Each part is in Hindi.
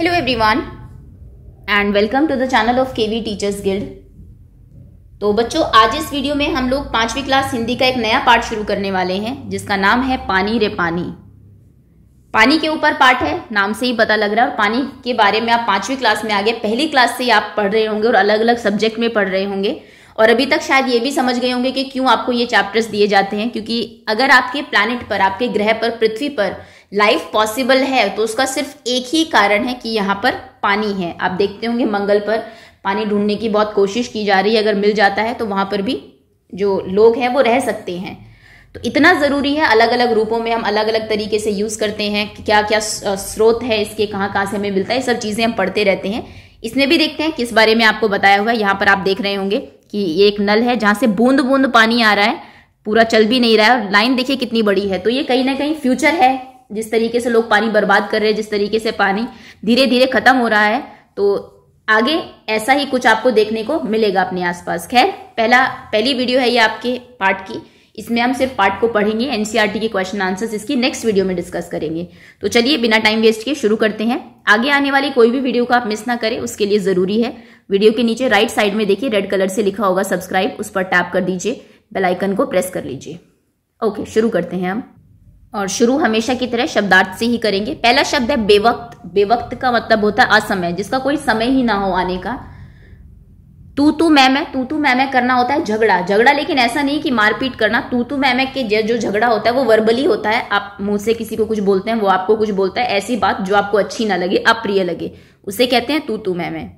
hello everyone and welcome to the channel of KV teachers guild तो बच्चों आज इस वीडियो में हम लोग पांचवी क्लास हिंदी का एक नया पार्ट शुरू करने वाले हैं जिसका नाम है पानी रे पानी पानी के ऊपर पार्ट है नाम से ही पता लग रहा है और पानी के बारे में आप पांचवी क्लास में आगे पहली क्लास से ही आप पढ़ रहे होंगे और अलग अलग सब्जेक्ट में पढ़ रहे होंगे और अभी तक शायद ये भी समझ गए होंगे कि क्यों आपको ये चैप्टर्स दिए जाते हैं क्योंकि अगर आपके प्लानिट पर आपके ग्रह पर पृथ्वी पर लाइफ पॉसिबल है तो उसका सिर्फ एक ही कारण है कि यहाँ पर पानी है आप देखते होंगे मंगल पर पानी ढूंढने की बहुत कोशिश की जा रही है अगर मिल जाता है तो वहाँ पर भी जो लोग हैं वो रह सकते हैं तो इतना ज़रूरी है अलग अलग रूपों में हम अलग अलग तरीके से यूज़ करते हैं क्या क्या स्रोत है इसके कहाँ कहाँ से हमें मिलता है ये सब चीज़ें हम पढ़ते रहते हैं इसमें भी देखते हैं किस बारे में आपको बताया हुआ है यहाँ पर आप देख रहे होंगे कि ये एक नल है जहाँ से बूंद बूंद पानी आ रहा है पूरा चल भी नहीं रहा है लाइन देखिए कितनी बड़ी है तो ये कहीं ना कहीं फ्यूचर है जिस तरीके से लोग पानी बर्बाद कर रहे हैं जिस तरीके से पानी धीरे धीरे खत्म हो रहा है तो आगे ऐसा ही कुछ आपको देखने को मिलेगा अपने आसपास खैर पहला पहली वीडियो है ये आपके पार्ट की इसमें हम सिर्फ पार्ट को पढ़ेंगे एनसीईआरटी e के क्वेश्चन आंसर्स इसकी नेक्स्ट वीडियो में डिस्कस करेंगे तो चलिए बिना टाइम वेस्ट किए शुरू करते हैं आगे आने वाली कोई भी वीडियो को आप मिस ना करें उसके लिए जरूरी है वीडियो के नीचे राइट साइड में देखिए रेड कलर से लिखा होगा सब्सक्राइब उस पर टैप कर दीजिए बेलाइकन को प्रेस कर लीजिए ओके शुरू करते हैं हम और शुरू हमेशा की तरह शब्दार्थ से ही करेंगे पहला शब्द है बेवक्त बेवक्त का मतलब होता है असमय जिसका कोई समय ही ना हो आने का तू तू मैं मैं तू तू मैं मैं करना होता है झगड़ा झगड़ा लेकिन ऐसा नहीं कि मारपीट करना तू तू मैं मैं के जो झगड़ा होता है वो वर्बली होता है आप मुंह से किसी को कुछ बोलते हैं वो आपको कुछ बोलता है ऐसी बात जो आपको अच्छी ना लगे अप्रिय लगे उसे कहते हैं तू तू मैं मैं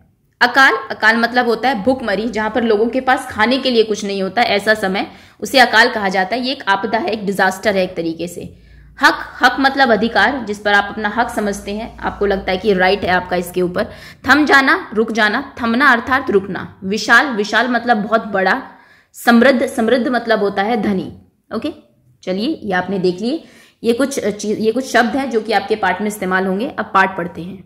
अकाल अकाल मतलब होता है भूखमरी जहां पर लोगों के पास खाने के लिए कुछ नहीं होता ऐसा समय उसे अकाल कहा जाता है ये एक आपदा है एक डिजास्टर है एक तरीके से हक हक मतलब अधिकार जिस पर आप अपना हक समझते हैं आपको लगता है कि राइट है आपका इसके ऊपर थम जाना रुक जाना थमना अर्थात रुकना विशाल विशाल मतलब बहुत बड़ा समृद्ध समृद्ध मतलब होता है धनी ओके चलिए ये आपने देख लिए ये कुछ चीज ये कुछ शब्द हैं जो कि आपके पाठ में इस्तेमाल होंगे अब पाठ पढ़ते हैं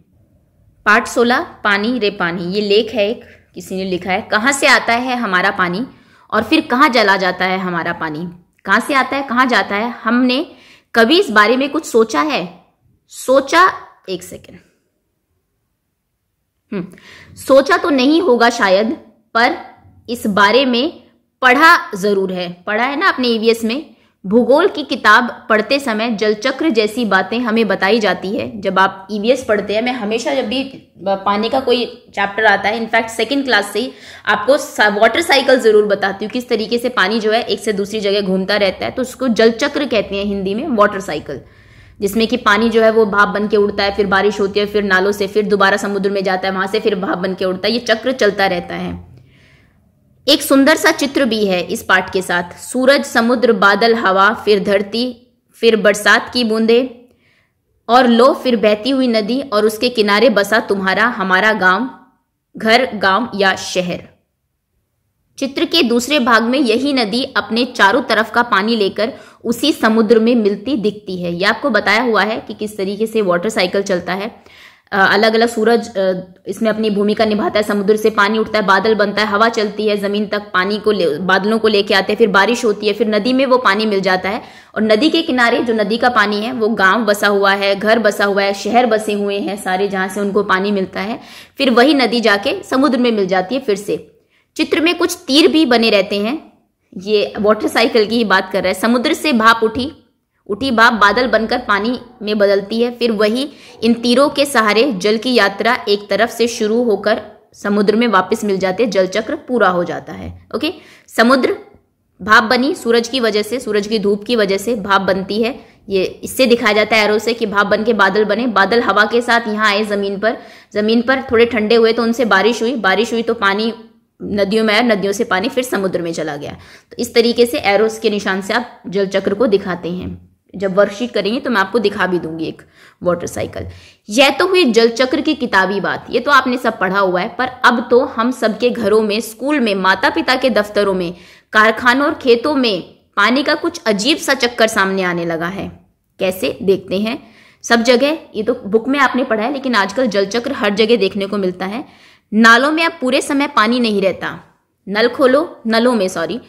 पार्ट सोलह पानी रे पानी ये लेख है एक किसी ने लिखा है कहाँ से आता है हमारा पानी और फिर कहाँ जला जाता है हमारा पानी कहाँ से आता है कहाँ जाता है हमने कभी इस बारे में कुछ सोचा है सोचा एक सेकेंड हम्म, सोचा तो नहीं होगा शायद पर इस बारे में पढ़ा जरूर है पढ़ा है ना आपने ईवीएस e में भूगोल की किताब पढ़ते समय जलचक्र जैसी बातें हमें बताई जाती है जब आप ई e पढ़ते हैं मैं हमेशा जब भी पानी का कोई चैप्टर आता है इनफैक्ट सेकेंड क्लास से ही आपको वाटर साइकिल ज़रूर बताती हूँ किस तरीके से पानी जो है एक से दूसरी जगह घूमता रहता है तो उसको जलचक्र कहते हैं हिंदी में वाटर साइकिल जिसमें कि पानी जो है वो भाप बन के उड़ता है फिर बारिश होती है फिर नालों से फिर दोबारा समुद्र में जाता है वहाँ से फिर भाप बन के उड़ता है ये चक्र चलता रहता है एक सुंदर सा चित्र भी है इस पाठ के साथ सूरज समुद्र बादल हवा फिर धरती फिर बरसात की बूंदे और लो फिर बहती हुई नदी और उसके किनारे बसा तुम्हारा हमारा गांव घर गांव या शहर चित्र के दूसरे भाग में यही नदी अपने चारों तरफ का पानी लेकर उसी समुद्र में मिलती दिखती है यह आपको बताया हुआ है कि किस तरीके से वाटर साइकिल चलता है अलग अलग सूरज इसमें अपनी भूमिका निभाता है समुद्र से पानी उठता है बादल बनता है हवा चलती है जमीन तक पानी को ले बादलों को लेके आते हैं फिर बारिश होती है फिर नदी में वो पानी मिल जाता है और नदी के किनारे जो नदी का पानी है वो गांव बसा हुआ है घर बसा हुआ है शहर बसे हुए हैं सारे जहाँ से उनको पानी मिलता है फिर वही नदी जाके समुद्र में मिल जाती है फिर से चित्र में कुछ तीर भी बने रहते हैं ये वाटर साइकिल की ही बात कर रहा है समुद्र से भाप उठी उठी बाप बादल बनकर पानी में बदलती है फिर वही इन तीरों के सहारे जल की यात्रा एक तरफ से शुरू होकर समुद्र में वापस मिल जाते जल चक्र पूरा हो जाता है ओके समुद्र भाप बनी सूरज की वजह से सूरज की धूप की वजह से भाप बनती है ये इससे दिखाया जाता है एरो से कि भाप बन के बादल बने बादल हवा के साथ यहाँ आए ज़मीन पर ज़मीन पर थोड़े ठंडे हुए तो उनसे बारिश हुई बारिश हुई तो पानी नदियों में आया नदियों से पानी फिर समुद्र में चला गया तो इस तरीके से एरोस के निशान से आप जल चक्र को दिखाते हैं जब वर्कशीट करेंगे तो मैं आपको दिखा भी दूंगी एक वाटर साइकिल यह तो हुई जल चक्र की किताबी बात ये तो आपने सब पढ़ा हुआ है पर अब तो हम सबके घरों में स्कूल में माता पिता के दफ्तरों में कारखानों और खेतों में पानी का कुछ अजीब सा चक्कर सामने आने लगा है कैसे देखते हैं सब जगह ये तो बुक में आपने पढ़ा है लेकिन आजकल जल चक्र हर जगह देखने को मिलता है नालों में अब पूरे समय पानी नहीं रहता नल खोलो नलों में सॉरी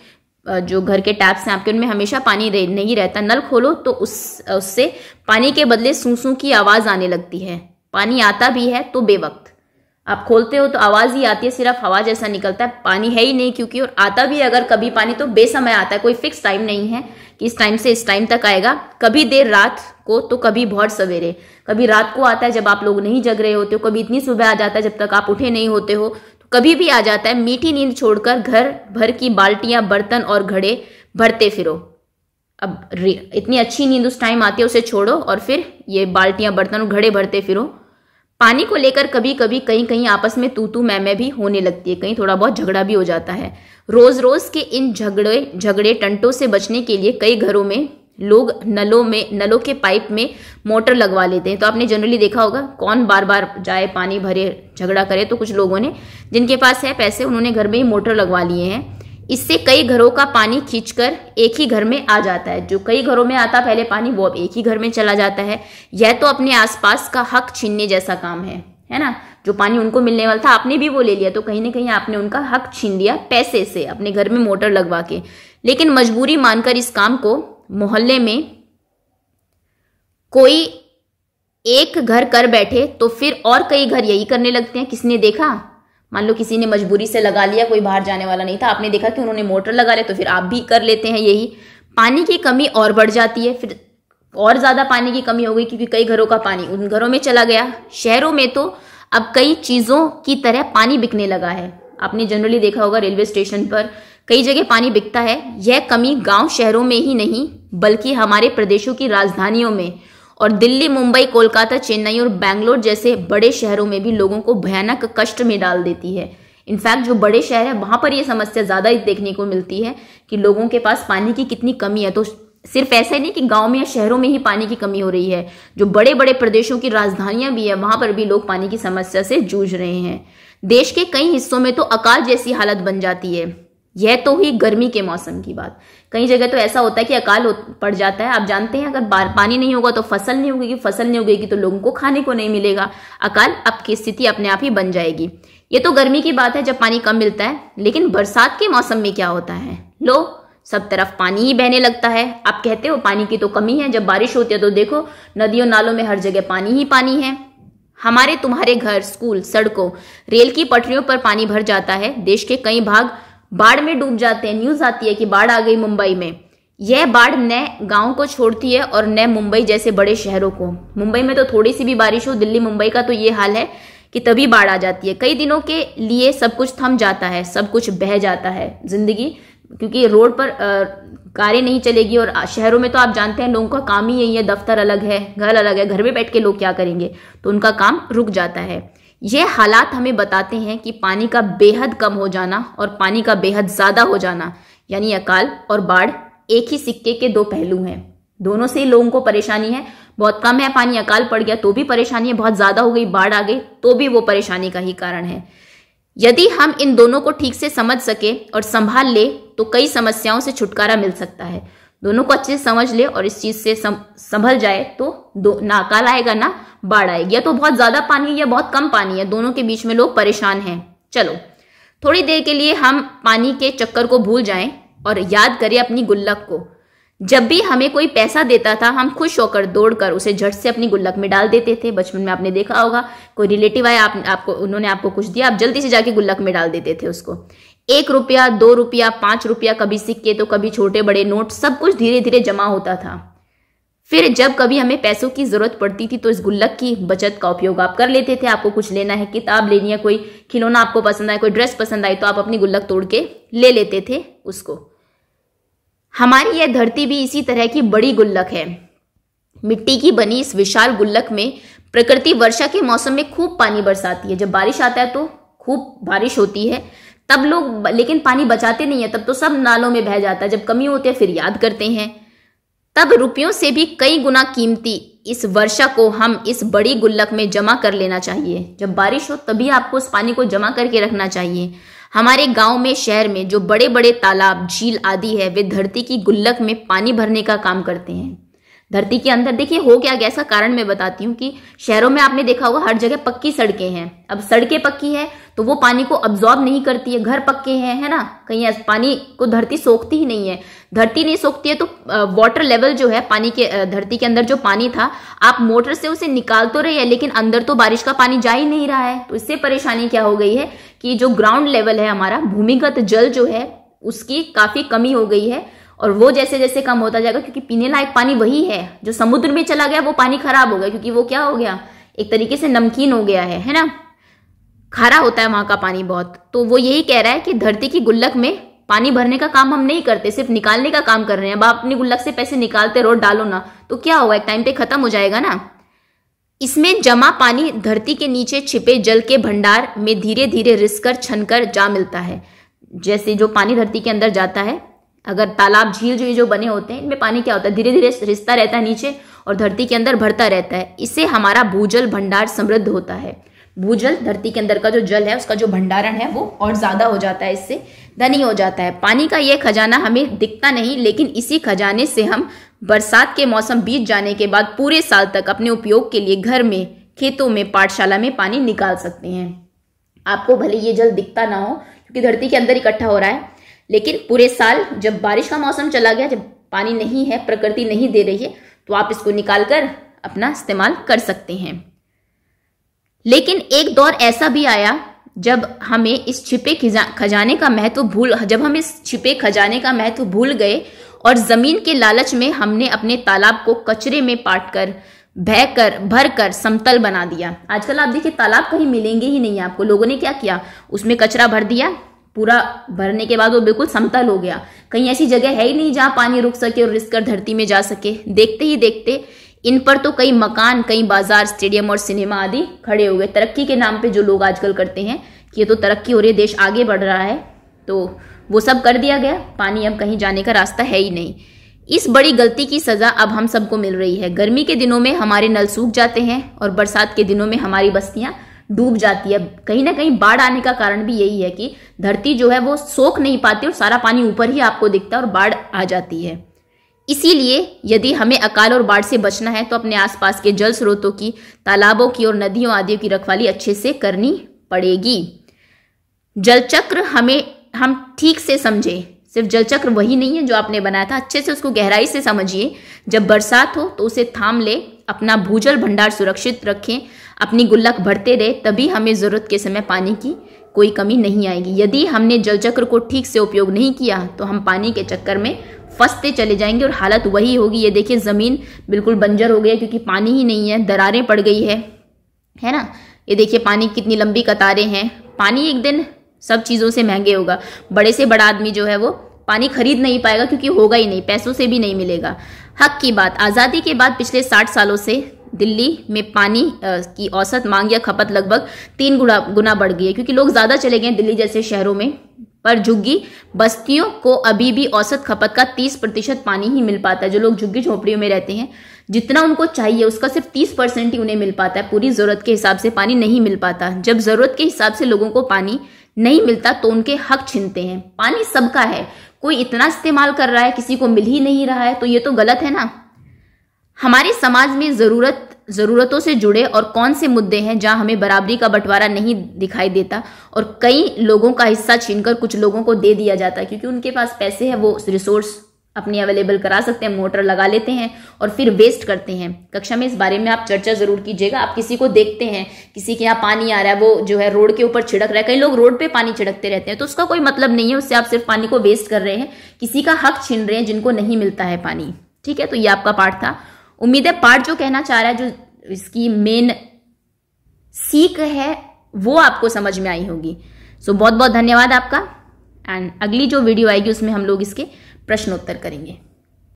जो घर के टैप्स हैं आपके उनमें हमेशा पानी रह, नहीं रहता नल खोलो तो उस उससे पानी के बदले सूसू की आवाज़ आने लगती है पानी आता भी है तो बेवक्त आप खोलते हो तो आवाज़ ही आती है सिर्फ हवा जैसा निकलता है पानी है ही नहीं क्योंकि और आता भी अगर कभी पानी तो बेसमय आता है कोई फिक्स टाइम नहीं है कि इस टाइम से इस टाइम तक आएगा कभी देर रात को तो कभी बहुत सवेरे कभी रात को आता है जब आप लोग नहीं जग रहे होते हो कभी इतनी सुबह आ जाता है जब तक आप उठे नहीं होते हो कभी भी आ जाता है मीठी नींद छोड़कर घर भर की बाल्टियां बर्तन और घड़े भरते फिरो अब इतनी अच्छी नींद उस टाइम आती है उसे छोड़ो और फिर ये बाल्टियां बर्तन और घड़े भरते फिरो पानी को लेकर कभी कभी कहीं कहीं आपस में तू तू मैं मैं भी होने लगती है कहीं थोड़ा बहुत झगड़ा भी हो जाता है रोज रोज के इन झगड़े झगड़े टंटों से बचने के लिए कई घरों में लोग नलों में नलों के पाइप में मोटर लगवा लेते हैं तो आपने जनरली देखा होगा कौन बार बार जाए पानी भरे झगड़ा करे तो कुछ लोगों ने जिनके पास है पैसे उन्होंने घर में ही मोटर लगवा लिए हैं इससे कई घरों का पानी खींचकर एक ही घर में आ जाता है जो कई घरों में आता पहले पानी वो अब एक ही घर में चला जाता है यह तो अपने आसपास का हक छीनने जैसा काम है है ना जो पानी उनको मिलने वाला था आपने भी वो ले लिया तो कहीं ना कहीं आपने उनका हक छीन लिया पैसे से अपने घर में मोटर लगवा के लेकिन मजबूरी मानकर इस काम को मोहल्ले में कोई एक घर कर बैठे तो फिर और कई घर यही करने लगते हैं किसने देखा मान लो किसी ने मजबूरी से लगा लिया कोई बाहर जाने वाला नहीं था आपने देखा कि उन्होंने मोटर लगा लिया तो फिर आप भी कर लेते हैं यही पानी की कमी और बढ़ जाती है फिर और ज़्यादा पानी की कमी हो गई क्योंकि कई घरों का पानी उन घरों में चला गया शहरों में तो अब कई चीज़ों की तरह पानी बिकने लगा है आपने जनरली देखा होगा रेलवे स्टेशन पर कई जगह पानी बिकता है यह कमी गांव शहरों में ही नहीं बल्कि हमारे प्रदेशों की राजधानियों में और दिल्ली मुंबई कोलकाता चेन्नई और बैंगलोर जैसे बड़े शहरों में भी लोगों को भयानक कष्ट में डाल देती है इनफैक्ट जो बड़े शहर है वहाँ पर यह समस्या ज़्यादा देखने को मिलती है कि लोगों के पास पानी की कितनी कमी है तो सिर्फ ऐसा ही नहीं कि गांव में या शहरों में ही पानी की कमी हो रही है जो बड़े बड़े प्रदेशों की राजधानियां भी है वहां पर भी लोग पानी की समस्या से जूझ रहे हैं देश के कई हिस्सों में तो अकाल जैसी हालत बन जाती है यह तो हुई गर्मी के मौसम की बात कई जगह तो ऐसा होता है कि अकाल पड़ जाता है आप जानते हैं अगर पानी नहीं होगा तो फसल नहीं होगी फसल नहीं होगी तो लोगों को खाने को नहीं मिलेगा अकाल अब की स्थिति अपने आप ही बन जाएगी ये तो गर्मी की बात है जब पानी कम मिलता है लेकिन बरसात के मौसम में क्या होता है लो सब तरफ पानी ही बहने लगता है आप कहते हो पानी की तो कमी है जब बारिश होती है तो देखो नदियों नालों में हर जगह पानी ही पानी है हमारे तुम्हारे घर स्कूल सड़कों रेल की पटरियों पर पानी भर जाता है देश के कई भाग बाढ़ में डूब जाते हैं न्यूज आती है कि बाढ़ आ गई मुंबई में यह बाढ़ न गांव को छोड़ती है और न मुंबई जैसे बड़े शहरों को मुंबई में तो थोड़ी सी भी बारिश हो दिल्ली मुंबई का तो ये हाल है कि तभी बाढ़ आ जाती है कई दिनों के लिए सब कुछ थम जाता है सब कुछ बह जाता है जिंदगी क्योंकि रोड पर कारें नहीं चलेगी और शहरों में तो आप जानते हैं लोगों का काम ही यही है दफ्तर अलग है घर अलग है घर में बैठ के लोग क्या करेंगे तो उनका काम रुक जाता है ये हालात हमें बताते हैं कि पानी का बेहद कम हो जाना और पानी का बेहद ज़्यादा हो जाना यानी अकाल और बाढ़ एक ही सिक्के के दो पहलू हैं दोनों से ही लोगों को परेशानी है बहुत कम है पानी अकाल पड़ गया तो भी परेशानी है बहुत ज़्यादा हो गई बाढ़ आ गई तो भी वो परेशानी का ही कारण है यदि हम इन दोनों को ठीक से समझ सके और संभाल ले तो कई समस्याओं से छुटकारा मिल सकता है दोनों को अच्छे से समझ ले और इस चीज़ से संभल जाए तो दो ना अकाल आएगा ना बाढ़ आएगी या तो बहुत ज्यादा पानी है या बहुत कम पानी है दोनों के बीच में लोग परेशान हैं चलो थोड़ी देर के लिए हम पानी के चक्कर को भूल जाएं और याद करें अपनी गुल्लक को जब भी हमें कोई पैसा देता था हम खुश होकर दौड़कर उसे झट से अपनी गुल्लक में डाल देते थे बचपन में आपने देखा होगा कोई रिलेटिव आया आप, आपको उन्होंने आपको कुछ दिया आप जल्दी से जाके गुल्लक में डाल देते थे उसको एक रुपया दो रुपया पांच रुपया कभी सिक्के तो कभी छोटे बड़े नोट सब कुछ धीरे धीरे जमा होता था फिर जब कभी हमें पैसों की जरूरत पड़ती थी तो इस गुल्लक की बचत का उपयोग आप कर लेते थे आपको कुछ लेना है किताब लेनी है कोई खिलौना आपको पसंद आया कोई ड्रेस पसंद आई तो आप अपनी गुल्लक तोड़ के ले लेते थे उसको हमारी यह धरती भी इसी तरह की बड़ी गुल्लक है मिट्टी की बनी इस विशाल गुल्लक में प्रकृति वर्षा के मौसम में खूब पानी बरसाती है जब बारिश आता है तो खूब बारिश होती है तब लोग लेकिन पानी बचाते नहीं है तब तो सब नालों में बह जाता है जब कमी होती है फिर याद करते हैं तब रुपयों से भी कई गुना कीमती इस वर्षा को हम इस बड़ी गुल्लक में जमा कर लेना चाहिए जब बारिश हो तभी आपको उस पानी को जमा करके रखना चाहिए हमारे गांव में शहर में जो बड़े बड़े तालाब झील आदि है वे धरती की गुल्लक में पानी भरने का काम करते हैं धरती के अंदर देखिए हो क्या गया इसका कारण मैं बताती हूँ कि शहरों में आपने देखा होगा हर जगह पक्की सड़कें हैं अब सड़कें पक्की है तो वो पानी को अब्जॉर्ब नहीं करती है घर पक्के हैं है ना कहीं पानी को धरती सोखती ही नहीं है धरती नहीं सोखती है तो वाटर लेवल जो है पानी के धरती के अंदर जो पानी था आप मोटर से उसे निकाल तो रहे हैं लेकिन अंदर तो बारिश का पानी जा ही नहीं रहा है तो इससे परेशानी क्या हो गई है कि जो ग्राउंड लेवल है हमारा भूमिगत जल जो है उसकी काफी कमी हो गई है और वो जैसे जैसे कम होता जाएगा क्योंकि पीने लायक पानी वही है जो समुद्र में चला गया वो पानी खराब हो गया क्योंकि वो क्या हो गया एक तरीके से नमकीन हो गया है है ना खारा होता है वहाँ का पानी बहुत तो वो यही कह रहा है कि धरती की गुल्लक में पानी भरने का काम हम नहीं करते सिर्फ निकालने का काम कर रहे हैं अब आप अपनी गुल्लक से पैसे निकालते रोड डालो ना तो क्या होगा एक टाइम पे खत्म हो जाएगा ना इसमें जमा पानी धरती के नीचे छिपे जल के भंडार में धीरे धीरे रिसकर छनकर जा मिलता है जैसे जो पानी धरती के अंदर जाता है अगर तालाब झील जो ये जो बने होते हैं इनमें पानी क्या होता है धीरे धीरे रिश्ता रहता है नीचे और धरती के अंदर भरता रहता है इससे हमारा भूजल भंडार समृद्ध होता है भूजल धरती के अंदर का जो जल है उसका जो भंडारण है वो और ज़्यादा हो जाता है इससे धनी हो जाता है पानी का ये खजाना हमें दिखता नहीं लेकिन इसी खजाने से हम बरसात के मौसम बीत जाने के बाद पूरे साल तक अपने उपयोग के लिए घर में खेतों में पाठशाला में पानी निकाल सकते हैं आपको भले ये जल दिखता ना हो क्योंकि धरती के अंदर इकट्ठा हो रहा है लेकिन पूरे साल जब बारिश का मौसम चला गया जब पानी नहीं है प्रकृति नहीं दे रही है तो आप इसको निकाल कर अपना इस्तेमाल कर सकते हैं लेकिन एक दौर ऐसा भी आया जब हमें इस छिपे खजाने का महत्व भूल जब हम इस छिपे खजाने का महत्व भूल गए और जमीन के लालच में हमने अपने तालाब को कचरे में पाट कर बह कर भर कर समतल बना दिया आजकल आप देखिए तालाब कहीं मिलेंगे ही नहीं आपको लोगों ने क्या किया उसमें कचरा भर दिया पूरा भरने के बाद वो बिल्कुल समतल हो गया कहीं ऐसी जगह है ही नहीं जहाँ पानी रुक सके और रिस कर धरती में जा सके देखते ही देखते इन पर तो कई मकान कई बाजार स्टेडियम और सिनेमा आदि खड़े हो गए तरक्की के नाम पे जो लोग आजकल करते हैं कि ये तो तरक्की हो रही है देश आगे बढ़ रहा है तो वो सब कर दिया गया पानी अब कहीं जाने का रास्ता है ही नहीं इस बड़ी गलती की सज़ा अब हम सबको मिल रही है गर्मी के दिनों में हमारे नल सूख जाते हैं और बरसात के दिनों में हमारी बस्तियाँ डूब जाती है कहीं ना कहीं बाढ़ आने का कारण भी यही है कि धरती जो है वो सोख नहीं पाती और सारा पानी ऊपर ही आपको दिखता है और बाढ़ आ जाती है इसीलिए यदि हमें अकाल और बाढ़ से बचना है तो अपने आसपास के जल स्रोतों की तालाबों की और नदियों आदियों की रखवाली अच्छे से करनी पड़ेगी जलचक्र हमें हम ठीक से समझें सिर्फ जलचक्र वही नहीं है जो आपने बनाया था अच्छे से उसको गहराई से समझिए जब बरसात हो तो उसे थाम ले अपना भूजल भंडार सुरक्षित रखें अपनी गुल्लक भरते रहे तभी हमें ज़रूरत के समय पानी की कोई कमी नहीं आएगी यदि हमने जल चक्र को ठीक से उपयोग नहीं किया तो हम पानी के चक्कर में फंसते चले जाएंगे और हालत वही होगी ये देखिए ज़मीन बिल्कुल बंजर हो गया क्योंकि पानी ही नहीं है दरारें पड़ गई है है ना ये देखिए पानी कितनी लंबी कतारें हैं पानी एक दिन सब चीज़ों से महंगे होगा बड़े से बड़ा आदमी जो है वो पानी खरीद नहीं पाएगा क्योंकि होगा ही नहीं पैसों से भी नहीं मिलेगा हक की बात आज़ादी के बाद पिछले साठ सालों से दिल्ली में पानी की औसत मांग या खपत लगभग तीन गुना गुना बढ़ गई है क्योंकि लोग ज़्यादा चले गए दिल्ली जैसे शहरों में पर झुग्गी बस्तियों को अभी भी औसत खपत का 30 प्रतिशत पानी ही मिल पाता है जो लोग झुग्गी झोपड़ियों में रहते हैं जितना उनको चाहिए उसका सिर्फ 30 परसेंट ही उन्हें मिल पाता है पूरी ज़रूरत के हिसाब से पानी नहीं मिल पाता जब ज़रूरत के हिसाब से लोगों को पानी नहीं मिलता तो उनके हक छीनते हैं पानी सबका है कोई इतना इस्तेमाल कर रहा है किसी को मिल ही नहीं रहा है तो ये तो गलत है ना हमारे समाज में ज़रूरत ज़रूरतों से जुड़े और कौन से मुद्दे हैं जहां हमें बराबरी का बंटवारा नहीं दिखाई देता और कई लोगों का हिस्सा छीनकर कुछ लोगों को दे दिया जाता है क्योंकि उनके पास पैसे हैं वो रिसोर्स अपनी अवेलेबल करा सकते हैं मोटर लगा लेते हैं और फिर वेस्ट करते हैं कक्षा में इस बारे में आप चर्चा जरूर कीजिएगा आप किसी को देखते हैं किसी के यहाँ पानी आ रहा है वो जो है रोड के ऊपर छिड़क रहा है कई लोग रोड पे पानी छिड़कते रहते हैं तो उसका कोई मतलब नहीं है उससे आप सिर्फ पानी को वेस्ट कर रहे हैं किसी का हक छीन रहे हैं जिनको नहीं मिलता है पानी ठीक है तो ये आपका पार्ट था उम्मीद है पार्ट जो कहना चाह रहा है जो इसकी मेन सीख है वो आपको समझ में आई होगी सो बहुत बहुत धन्यवाद आपका एंड अगली जो वीडियो आएगी उसमें हम लोग इसके प्रश्नोत्तर करेंगे